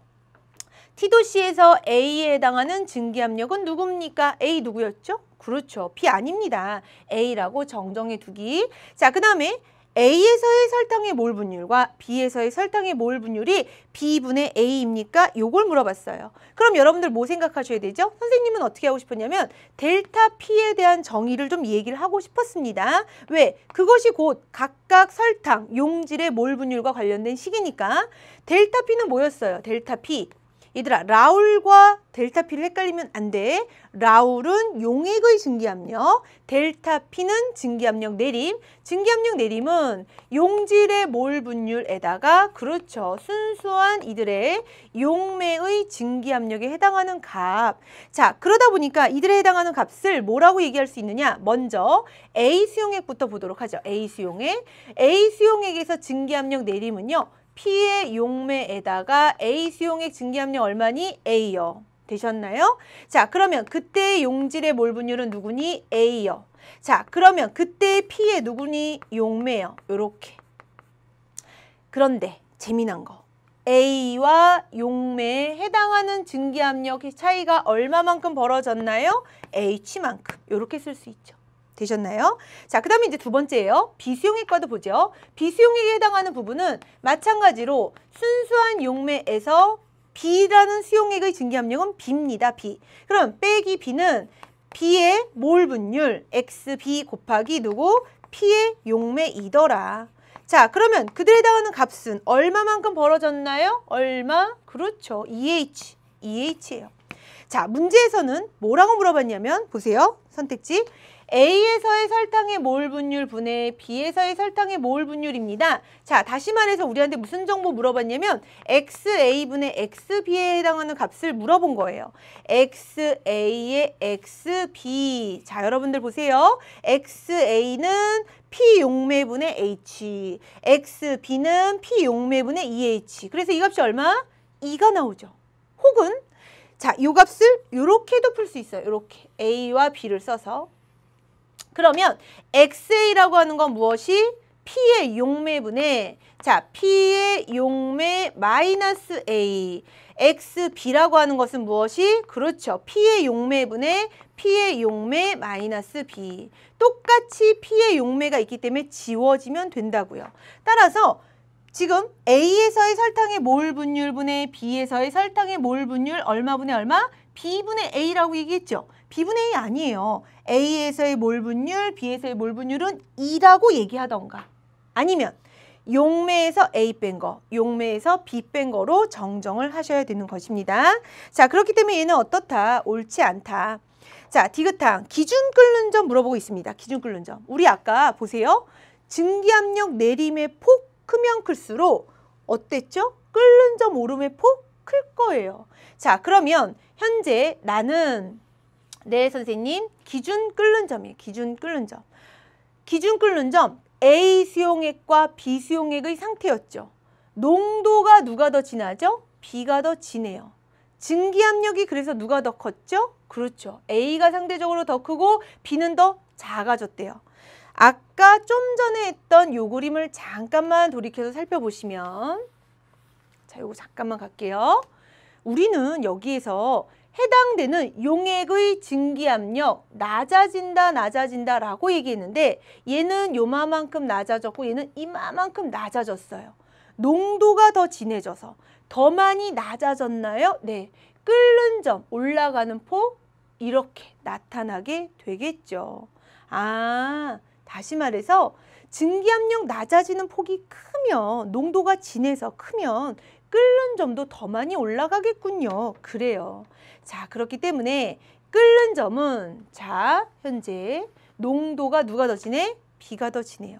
T도시에서 A에 해당하는 증기압력은 누굽니까? A 누구였죠? 그렇죠. B 아닙니다. A라고 정정해 두기. 자, 그 다음에 A에서의 설탕의 몰 분율과 B에서의 설탕의 몰 분율이 B분의 A입니까? 요걸 물어봤어요. 그럼 여러분들 뭐 생각하셔야 되죠? 선생님은 어떻게 하고 싶었냐면 델타 P에 대한 정의를 좀 얘기를 하고 싶었습니다. 왜? 그것이 곧 각각 설탕, 용질의 몰 분율과 관련된 식이니까 델타 P는 뭐였어요? 델타 P. 얘들아 라울과 델타피를 헷갈리면 안 돼. 라울은 용액의 증기압력, 델타피는 증기압력 내림. 증기압력 내림은 용질의 몰 분율에다가 그렇죠. 순수한 이들의 용매의 증기압력에 해당하는 값. 자, 그러다 보니까 이들에 해당하는 값을 뭐라고 얘기할 수 있느냐? 먼저 A 수용액부터 보도록 하죠. A 수용액. A 수용액에서 증기압력 내림은요. P의 용매에다가 A 수용액 증기압력 얼마니? A요. 되셨나요? 자, 그러면 그때의 용질의 몰 분율은 누구니? A요. 자, 그러면 그때의 P의 누구니? 용매요. 요렇게. 그런데 재미난 거. A와 용매에 해당하는 증기압력의 차이가 얼마만큼 벌어졌나요? H만큼. 요렇게 쓸 수 있죠. 되셨나요? 자, 그 다음에 이제 두 번째예요. 비수용액과도 보죠. 비수용액에 해당하는 부분은 마찬가지로 순수한 용매에서 B라는 수용액의 증기압력은 B입니다. B. 그럼 빼기 B는 B의 몰 분율 XB 곱하기 누구? P의 용매이더라. 자 그러면 그들에 해당하는 값은 얼마만큼 벌어졌나요? 얼마? 그렇죠. EH. EH예요. 자, 문제에서는 뭐라고 물어봤냐면 보세요. 선택지. A에서의 설탕의 몰 분율 분해 B에서의 설탕의 몰 분율입니다. 자, 다시 말해서 우리한테 무슨 정보 물어봤냐면 XA분의 XB에 해당하는 값을 물어본 거예요. XA의 XB. 자, 여러분들 보세요. XA는 P용매분의 H, XB는 P용매분의 EH. 그래서 이 값이 얼마? 2가 나오죠. 혹은 자, 요 값을 요렇게도 풀 수 있어요. 요렇게 a와 b를 써서. 그러면 xa라고 하는 건 무엇이? p의 용매분의 자, p의 용매 마이너스 a xb라고 하는 것은 무엇이? 그렇죠. p의 용매분의 p의 용매 마이너스 b 똑같이 p의 용매가 있기 때문에 지워지면 된다고요. 따라서 지금 A에서의 설탕의 몰 분율분의 B에서의 설탕의 몰 분율 얼마분의 얼마? B분의 A라고 얘기했죠. B분의 A 아니에요. A에서의 몰 분율, B에서의 몰 분율은 2라고 얘기하던가. 아니면 용매에서 A 뺀 거, 용매에서 B 뺀 거로 정정을 하셔야 되는 것입니다. 자, 그렇기 때문에 얘는 어떻다, 옳지 않다. 자, 디귿탕 기준 끓는 점 물어보고 있습니다. 기준 끓는 점. 우리 아까 보세요. 증기압력 내림의 폭 크면 클수록 어땠죠? 끓는 점 오름의 폭? 클 거예요. 자, 그러면 현재 나는 네, 선생님. 기준 끓는 점이에요. 기준 끓는 점. 기준 끓는 점 A 수용액과 B 수용액의 상태였죠. 농도가 누가 더 진하죠? B가 더 진해요. 증기 압력이 그래서 누가 더 컸죠? 그렇죠. A가 상대적으로 더 크고 B는 더 작아졌대요. 아까 좀 전에 했던 요 그림을 잠깐만 돌이켜서 살펴보시면 자, 요거 잠깐만 갈게요. 우리는 여기에서 해당되는 용액의 증기압력 낮아진다 낮아진다 라고 얘기했는데 얘는 요만큼 낮아졌고 얘는 이만큼 낮아졌어요. 농도가 더 진해져서 더 많이 낮아졌나요? 네. 끓는 점, 올라가는 폭 이렇게 나타나게 되겠죠. 아, 다시 말해서 증기압력 낮아지는 폭이 크면 농도가 진해서 크면 끓는 점도 더 많이 올라가겠군요. 그래요. 자 그렇기 때문에 끓는 점은 자 현재 농도가 누가 더 진해? 비가 더 진해요.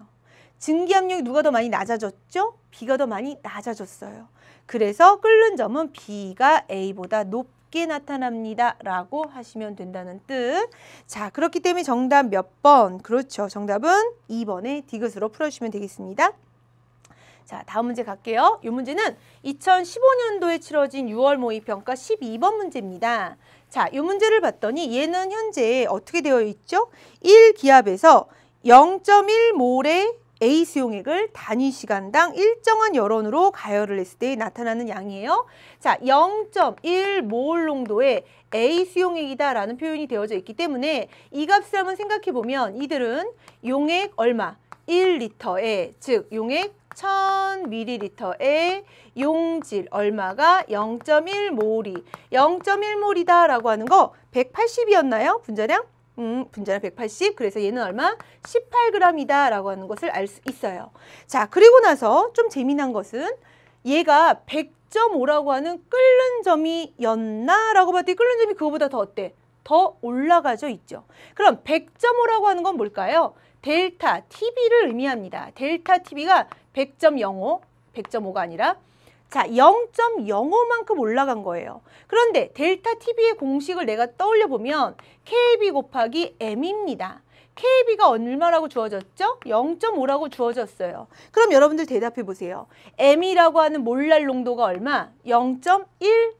증기압력이 누가 더 많이 낮아졌죠? 비가 더 많이 낮아졌어요. 그래서 끓는 점은 비가 A보다 높 작게 나타납니다. 라고 하시면 된다는 뜻. 자, 그렇기 때문에 정답 몇 번? 그렇죠. 정답은 2번에 디귿으로 풀어주시면 되겠습니다. 자, 다음 문제 갈게요. 이 문제는 2015년도에 치러진 6월 모의평가 12번 문제입니다. 자, 이 문제를 봤더니 얘는 현재 어떻게 되어 있죠? 1기압에서 0.1몰의 A 수용액을 단위 시간당 일정한 열원으로 가열을 했을 때 나타나는 양이에요. 자, 0.1몰 농도의 A 수용액이다라는 표현이 되어져 있기 때문에 이 값을 한번 생각해 보면 이들은 용액 얼마? 1리터에 즉 용액 1000ml의 용질 얼마가 0.1몰이 0.1몰이다라고 하는 거 180이었나요? 분자량? 음, 분자는 180. 그래서 얘는 얼마? 18g이다 라고 하는 것을 알 수 있어요. 자, 그리고 나서 좀 재미난 것은 얘가 100.5라고 하는 끓는 점이였나? 라고 봤더니 끓는 점이 그거보다 더 어때? 더 올라가져 있죠. 그럼 100.5라고 하는 건 뭘까요? 델타 TV를 의미합니다. 델타 TV가 100.05, 100.5가 아니라 자, 0.05만큼 올라간 거예요. 그런데 델타 TB의 공식을 내가 떠올려 보면 KB 곱하기 M입니다. KB가 얼마라고 주어졌죠? 0.5라고 주어졌어요. 그럼 여러분들 대답해 보세요. M이라고 하는 몰랄 농도가 얼마? 0.1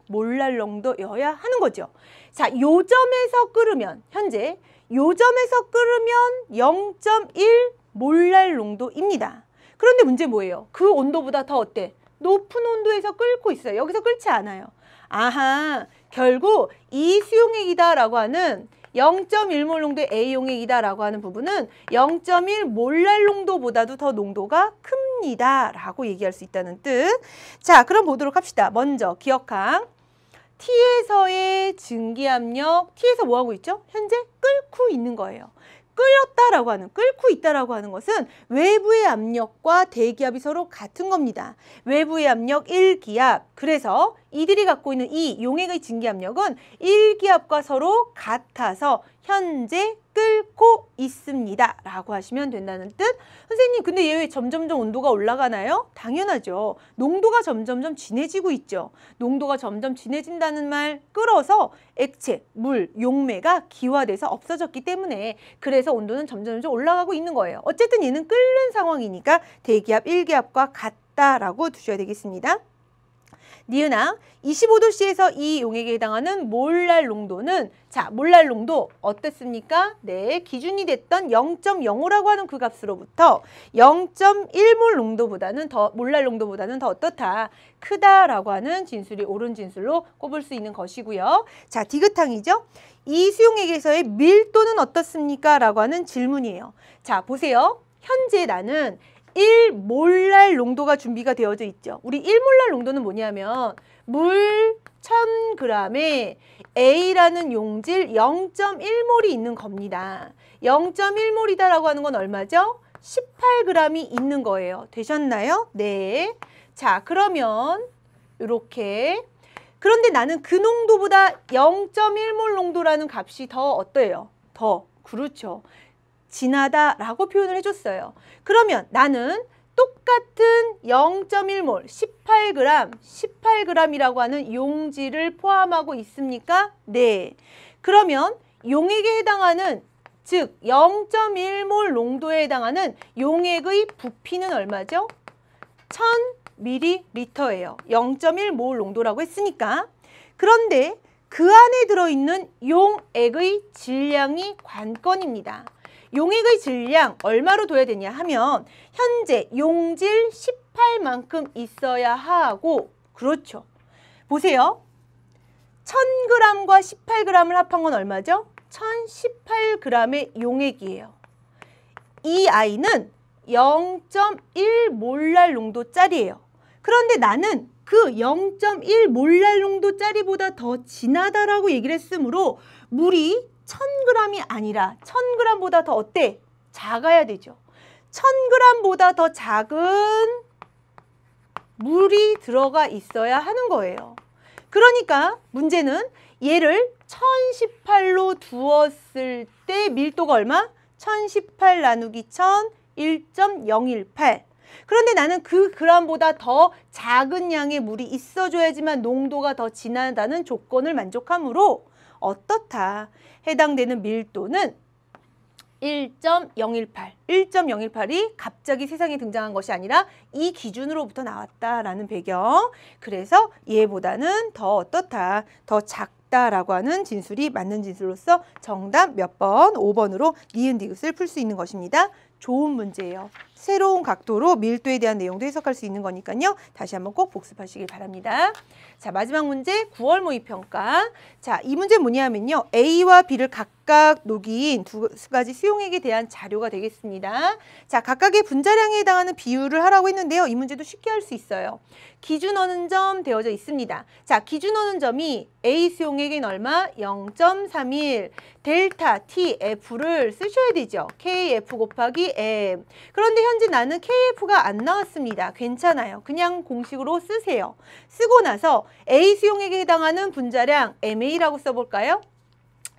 몰랄 농도여야 하는 거죠. 자, 요점에서 끓으면 현재 요점에서 끓으면 0.1 몰랄 농도입니다. 그런데 문제 뭐예요? 그 온도보다 더 어때? 높은 온도에서 끓고 있어요. 여기서 끓지 않아요. 아하, 결국 이 수용액이다라고 하는 0.1몰 농도의 A용액이다라고 하는 부분은 0.1 몰랄 농도보다도 더 농도가 큽니다. 라고 얘기할 수 있다는 뜻. 자, 그럼 보도록 합시다. 먼저 기억항. T에서의 증기압력, T에서 뭐하고 있죠? 현재 끓고 있는 거예요. 끌었다라고 하는 끌고 있다라고 하는 것은 외부의 압력과 대기압이 서로 같은 겁니다. 외부의 압력 일기압 그래서 이들이 갖고 있는 이 용액의 증기압력은 일기압과 서로 같아서 현재 끓고 있습니다. 라고 하시면 된다는 뜻. 선생님, 근데 얘 왜 점점점 온도가 올라가나요? 당연하죠. 농도가 점점점 진해지고 있죠. 농도가 점점 진해진다는 말 끓어서 액체, 물, 용매가 기화돼서 없어졌기 때문에 그래서 온도는 점점점 올라가고 있는 거예요. 어쨌든 얘는 끓는 상황이니까 대기압, 일기압과 같다라고 두셔야 되겠습니다. 니은아 25도씨에서 이 용액에 해당하는 몰랄 농도는 자 몰랄 농도 어땠습니까? 네 기준이 됐던 0.05라고 하는 그 값으로부터 0.1몰 농도보다는 더 몰랄 농도보다는 더 어떻다 크다라고 하는 진술이 옳은 진술로 꼽을 수 있는 것이고요. 자 디귿탕이죠. 이 수용액에서의 밀도는 어떻습니까? 라고 하는 질문이에요. 자 보세요. 현재 나는 1몰랄 농도가 준비가 되어져 있죠. 우리 1몰랄 농도는 뭐냐면 물 1000g에 A라는 용질 0.1몰이 있는 겁니다. 0.1몰이다라고 하는 건 얼마죠? 18g이 있는 거예요. 되셨나요? 네. 자, 그러면 이렇게 그런데 나는 그 농도보다 0.1몰 농도라는 값이 더 어때요? 더. 그렇죠. 진하다라고 표현을 해줬어요. 그러면 나는 똑같은 0.1몰 18g, 18g이라고 하는 용지를 포함하고 있습니까? 네. 그러면 용액에 해당하는 즉 0.1몰 농도에 해당하는 용액의 부피는 얼마죠? 1000ml예요. 0.1몰 농도라고 했으니까. 그런데 그 안에 들어있는 용액의 질량이 관건입니다. 용액의 질량 얼마로 둬야 되냐 하면 현재 용질 18만큼 있어야 하고 그렇죠. 보세요. 1000g과 18g을 합한 건 얼마죠? 1018g의 용액이에요. 이 아이는 0.1몰랄 농도짜리예요. 그런데 나는 그 0.1몰랄 농도짜리보다 더 진하다라고 얘기를 했으므로 물이 1000g이 아니라 1000g보다 더 어때? 작아야 되죠. 1000g보다 더 작은 물이 들어가 있어야 하는 거예요. 그러니까 문제는 얘를 1018로 두었을 때 밀도가 얼마? 1018 나누기 1000 1.018 그런데 나는 그 그람보다 더 작은 양의 물이 있어줘야지만 농도가 더 진하다는 조건을 만족하므로 어떻다. 해당되는 밀도는 1.018, 1.018이 갑자기 세상에 등장한 것이 아니라 이 기준으로부터 나왔다라는 배경. 그래서 얘보다는 더 어떻다, 더 작다라고 하는 진술이 맞는 진술로서 정답 몇 번, 오번으로 니은 디귿을 풀 수 있는 것입니다. 좋은 문제예요. 새로운 각도로 밀도에 대한 내용도 해석할 수 있는 거니까요. 다시 한번 꼭 복습하시길 바랍니다. 자, 마지막 문제 9월 모의평가. 자, 이 문제 뭐냐면요. A와 B를 각각 녹인 두 가지 수용액에 대한 자료가 되겠습니다. 자, 각각의 분자량에 해당하는 비율을 하라고 했는데요. 이 문제도 쉽게 할 수 있어요. 기준 어는점 되어져 있습니다. 자, 기준 어는점이 A 수용액인 얼마? 0.31. 델타 TF를 쓰셔야 되죠. KF 곱하기 M. 그런데 현 현재 나는 KF가 안 나왔습니다. 괜찮아요. 그냥 공식으로 쓰세요. 쓰고 나서 A 수용액에 해당하는 분자량 MA라고 써볼까요?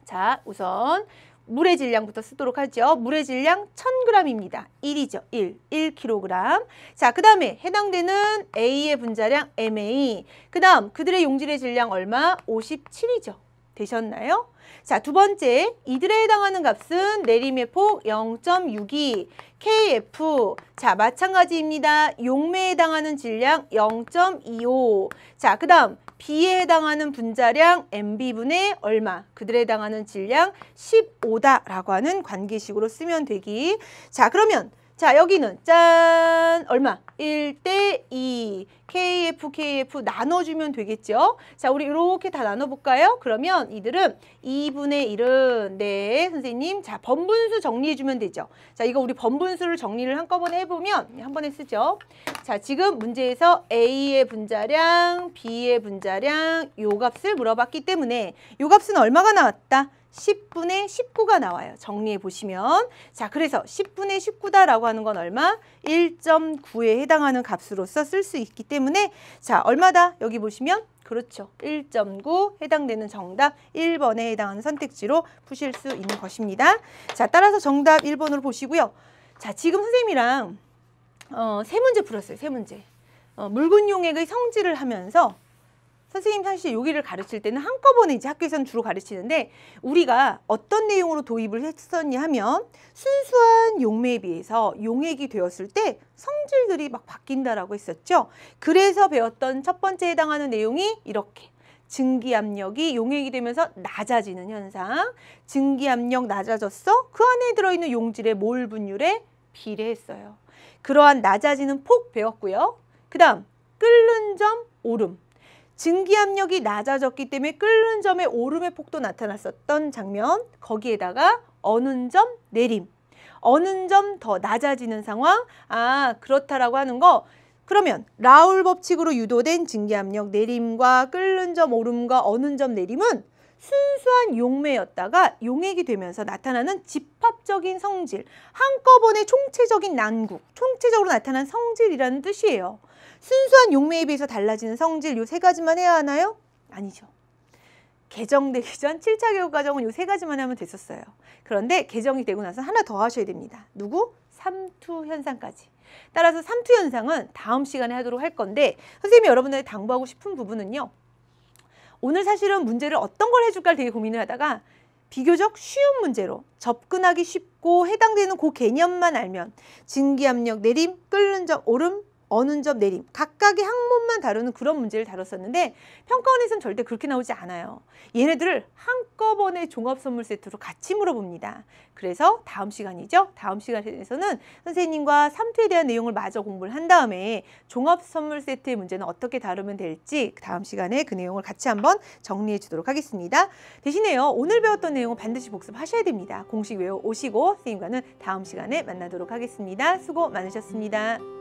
자, 우선 물의 질량부터 쓰도록 하죠. 물의 질량 1000g입니다. 1이죠. 1. 1kg. 자, 그 다음에 해당되는 A의 분자량 MA. 그 다음 그들의 용질의 질량 얼마? 57이죠. 되셨나요? 자, 두 번째, 이들에 해당하는 값은 내림의 폭 0.62, KF, 자, 마찬가지입니다. 용매에 해당하는 질량 0.25, 자, 그 다음 B에 해당하는 분자량 MB분의 얼마, 그들에 해당하는 질량 15다라고 하는 관계식으로 쓰면 되기. 자, 그러면 자, 여기는 짠! 얼마? 1대 2. KF, KF 나눠주면 되겠죠. 자, 우리 이렇게 다 나눠볼까요? 그러면 이들은 2분의 1은 네, 선생님. 자, 번분수 정리해주면 되죠. 자, 이거 우리 번분수를 정리를 한꺼번에 해보면 한 번에 쓰죠. 자, 지금 문제에서 A의 분자량, B의 분자량 요 값을 물어봤기 때문에 요 값은 얼마가 나왔다? 10분의 19가 나와요. 정리해 보시면 자 그래서 10분의 19다라고 하는 건 얼마? 1.9에 해당하는 값으로서 쓸 수 있기 때문에 때문에 자 얼마다 여기 보시면 그렇죠. 1.9 해당되는 정답 1번에 해당하는 선택지로 푸실 수 있는 것입니다. 자 따라서 정답 1번으로 보시고요. 자 지금 선생님이랑 어, 세 문제 풀었어요. 세 문제. 어, 물군 용액의 성질을 하면서 선생님 사실 여기를 가르칠 때는 한꺼번에 이제 학교에서는 주로 가르치는데 우리가 어떤 내용으로 도입을 했었냐 하면 순수한 용매에 비해서 용액이 되었을 때 성질들이 막 바뀐다라고 했었죠. 그래서 배웠던 첫 번째 에 해당하는 내용이 이렇게 증기압력이 용액이 되면서 낮아지는 현상 증기압력 낮아졌어? 그 안에 들어있는 용질의 몰 분율에 비례했어요. 그러한 낮아지는 폭 배웠고요. 그 다음 끓는 점 오름 증기 압력이 낮아졌기 때문에 끓는 점에 오름의 폭도 나타났었던 장면 거기에다가 어는 점 내림 어는 점 더 낮아지는 상황 아 그렇다라고 하는 거 그러면 라울 법칙으로 유도된 증기 압력 내림과 끓는 점 오름과 어는 점 내림은 순수한 용매였다가 용액이 되면서 나타나는 집합적인 성질, 한꺼번에 총체적인 난국, 총체적으로 나타난 성질이라는 뜻이에요. 순수한 용매에 비해서 달라지는 성질 요 세 가지만 해야 하나요? 아니죠. 개정되기 전 7차 교육 과정은 요 세 가지만 하면 됐었어요. 그런데 개정이 되고 나서 하나 더 하셔야 됩니다. 누구? 삼투 현상까지. 따라서 삼투 현상은 다음 시간에 하도록 할 건데 선생님이 여러분들게 당부하고 싶은 부분은요. 오늘 사실은 문제를 어떤 걸 해줄까 되게 고민을 하다가 비교적 쉬운 문제로 접근하기 쉽고 해당되는 그 개념만 알면 증기압력 내림, 끓는 점, 오름, 어는점 내림 각각의 항목만 다루는 그런 문제를 다뤘었는데 평가원에서는 절대 그렇게 나오지 않아요. 얘네들을 한꺼번에 종합선물 세트로 같이 물어봅니다. 그래서 다음 시간이죠. 다음 시간에서는 선생님과 삼투에 대한 내용을 마저 공부를 한 다음에 종합선물 세트의 문제는 어떻게 다루면 될지 그 다음 시간에 그 내용을 같이 한번 정리해 주도록 하겠습니다. 대신에요. 오늘 배웠던 내용은 반드시 복습하셔야 됩니다. 공식 외워 오시고 선생님과는 다음 시간에 만나도록 하겠습니다. 수고 많으셨습니다.